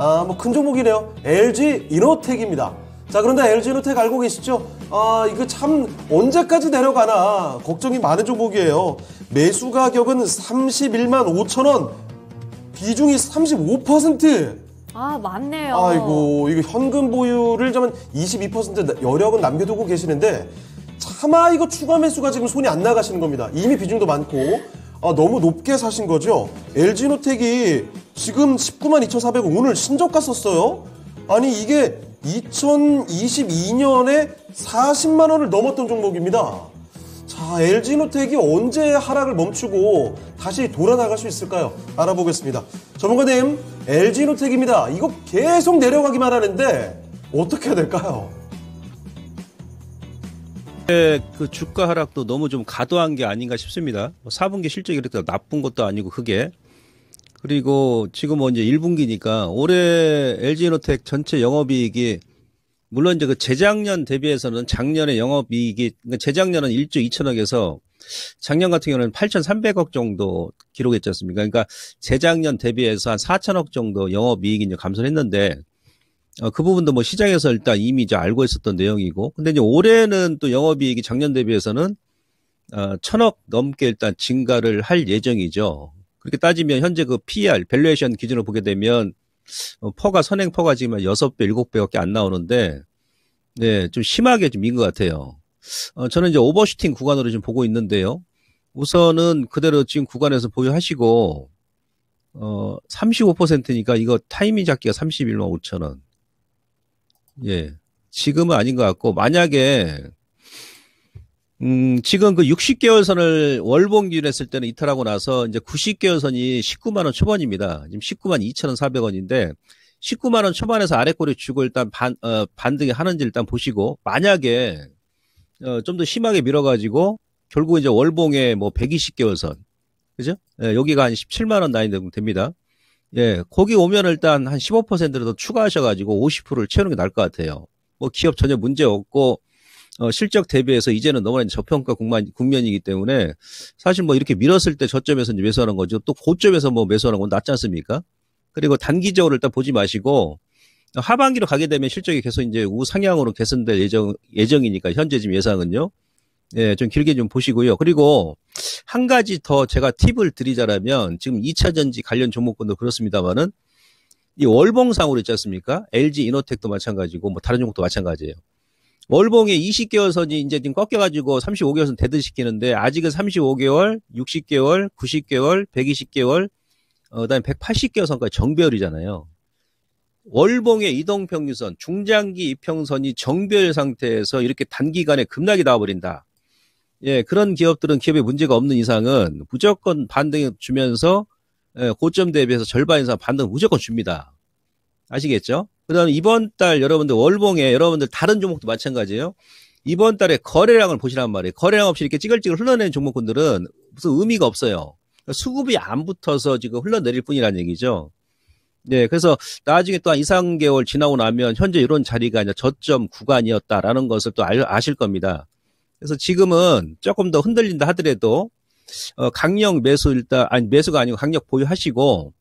아, 뭐 큰 종목이네요. LG 이노텍입니다. 자, 그런데 LG 이노텍 알고 계시죠? 아, 이거 참 언제까지 내려가나 걱정이 많은 종목이에요. 매수 가격은 31만 5천 원, 비중이 35%. 아, 맞네요. 아이고, 이거 현금 보유를 좀22% 여력은 남겨두고 계시는데 차마 이거 추가 매수가 지금 손이 안 나가시는 겁니다. 이미 비중도 많고 아, 너무 높게 사신 거죠? LG노텍이 지금 19만 2,400원 오늘 신저가 썼어요. 아니 이게 2022년에 40만 원을 넘었던 종목입니다. 자, LG노텍이 언제 하락을 멈추고 다시 돌아나갈 수 있을까요? 알아보겠습니다. 전문가님, LG노텍입니다. 이거 계속 내려가기만 하는데 어떻게 될까요? 네, 그 주가 하락도 너무 좀 과도한 게 아닌가 싶습니다. 4분기 뭐 실적이 그렇게 나쁜 것도 아니고 그게 그리고 지금 뭐 이제 1분기니까 올해 LG노텍 전체 영업이익이 물론 이제 그 재작년 대비해서는 작년에 영업이익이 그러니까 재작년은 1조 2천억에서 작년 같은 경우는 8,300억 정도 기록했지 않습니까? 그러니까 재작년 대비해서 한 4천억 정도 영업이익이 이제 감소했는데 어, 그 부분도 뭐 시장에서 일단 이미 이제 알고 있었던 내용이고 근데 이제 올해는 또 영업이익이 작년 대비해서는 어, 천억 넘게 일단 증가를 할 예정이죠. 그렇게 따지면 현재 그 p e r 밸류에이션 기준으로 보게 되면 어, 퍼가 선행 퍼가 지금 여섯 배 일곱 배밖에안 나오는데 네, 좀 심하게 좀인것 같아요. 어, 저는 이제 오버슈팅 구간으로 지금 보고 있는데요. 우선은 그대로 지금 구간에서 보유하시고 어 35%니까 이거 타이밍 잡기가 31만 5천 원. 예. 지금은 아닌 것 같고 만약에 음, 지금 그 60개월 선을 월봉 기준 했을 때는 이탈하고 나서 이제 90개월 선이 19만원 초반입니다. 지금 19만 2,400원인데 19만원 초반에서 아래 꼬리 주고 일단 반, 어, 반등이 하는지 일단 보시고 만약에 어, 좀 더 심하게 밀어가지고 결국 이제 월봉에 뭐 120개월 선. 그죠? 예, 여기가 한 17만원 나인 정도 됩니다. 예, 거기 오면 일단 한 15%를 더 추가하셔가지고 50%를 채우는 게 나을 것 같아요. 뭐 기업 전혀 문제 없고 어, 실적 대비해서 이제는 너무나 저평가 국면, 국면이기 때문에 사실 뭐 이렇게 밀었을 때 저점에서 이제 매수하는 거죠. 또 고점에서 뭐 매수하는 건 낫지 않습니까? 그리고 단기적으로 일단 보지 마시고 하반기로 가게 되면 실적이 계속 이제 우상향으로 개선될 예정, 예정이니까 현재 지금 예상은요. 예, 좀 길게 좀 보시고요. 그리고 한 가지 더 제가 팁을 드리자라면 지금 2차 전지 관련 종목권도 그렇습니다만은 이 월봉상으로 있지 않습니까? LG 이노텍도 마찬가지고 뭐 다른 종목도 마찬가지예요. 월봉의 20개월 선이 이제 지금 꺾여가지고 35개월 선 대드시키는데 아직은 35개월, 60개월, 90개월, 120개월, 어, 그다음에 180개월 선까지 정배열이잖아요. 월봉의 이동평균선, 중장기 이평선이 정별 상태에서 이렇게 단기간에 급락이 나와버린다. 예, 그런 기업들은 기업에 문제가 없는 이상은 무조건 반등 주면서 예, 고점 대비해서 절반 이상 반등 을 무조건 줍니다. 아시겠죠? 그다음 이번 달 여러분들 월봉에 여러분들 다른 종목도 마찬가지예요. 이번 달에 거래량을 보시란 말이에요. 거래량 없이 이렇게 찌글찌글 흘러내는 종목군들은 무슨 의미가 없어요. 그러니까 수급이 안 붙어서 지금 흘러내릴 뿐이라는 얘기죠. 네, 그래서 나중에 또 한 2, 3개월 지나고 나면 현재 이런 자리가 이제 저점 구간이었다라는 것을 또 아실 겁니다. 그래서 지금은 조금 더 흔들린다 하더라도 어, 강력 매수 일단 아니 매수가 아니고 강력 보유하시고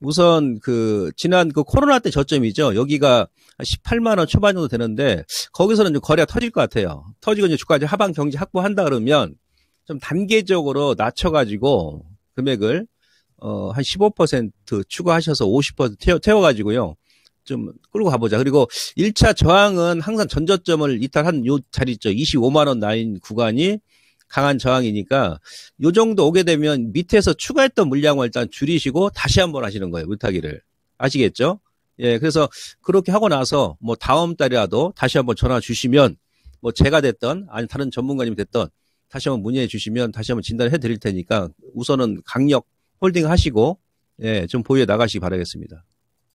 우선 그 지난 그 코로나 때 저점이죠. 여기가 18만 원 초반 정도 되는데 거기서는 좀 거래가 터질 것 같아요. 터지고 이제 주가 이제 하반 경제 확보한다 그러면 좀 단계적으로 낮춰가지고 금액을 어한 15% 추가하셔서 50% 태워, 태워가지고요. 좀 끌고 가보자. 그리고 1차 저항은 항상 전저점을 이탈한 요 자리 있죠. 25만 원나인 구간이 강한 저항이니까 요 정도 오게 되면 밑에서 추가했던 물량을 일단 줄이시고 다시 한번 하시는 거예요. 물타기를. 아시겠죠? 예, 그래서 그렇게 하고 나서 뭐 다음 달이라도 다시 한번 전화 주시면 뭐 제가 됐던 아니 다른 전문가님 됐던 다시 한번 문의해 주시면 다시 한번 진단을 해 드릴 테니까 우선은 강력 홀딩 하시고 예, 좀 보유해 나가시기 바라겠습니다.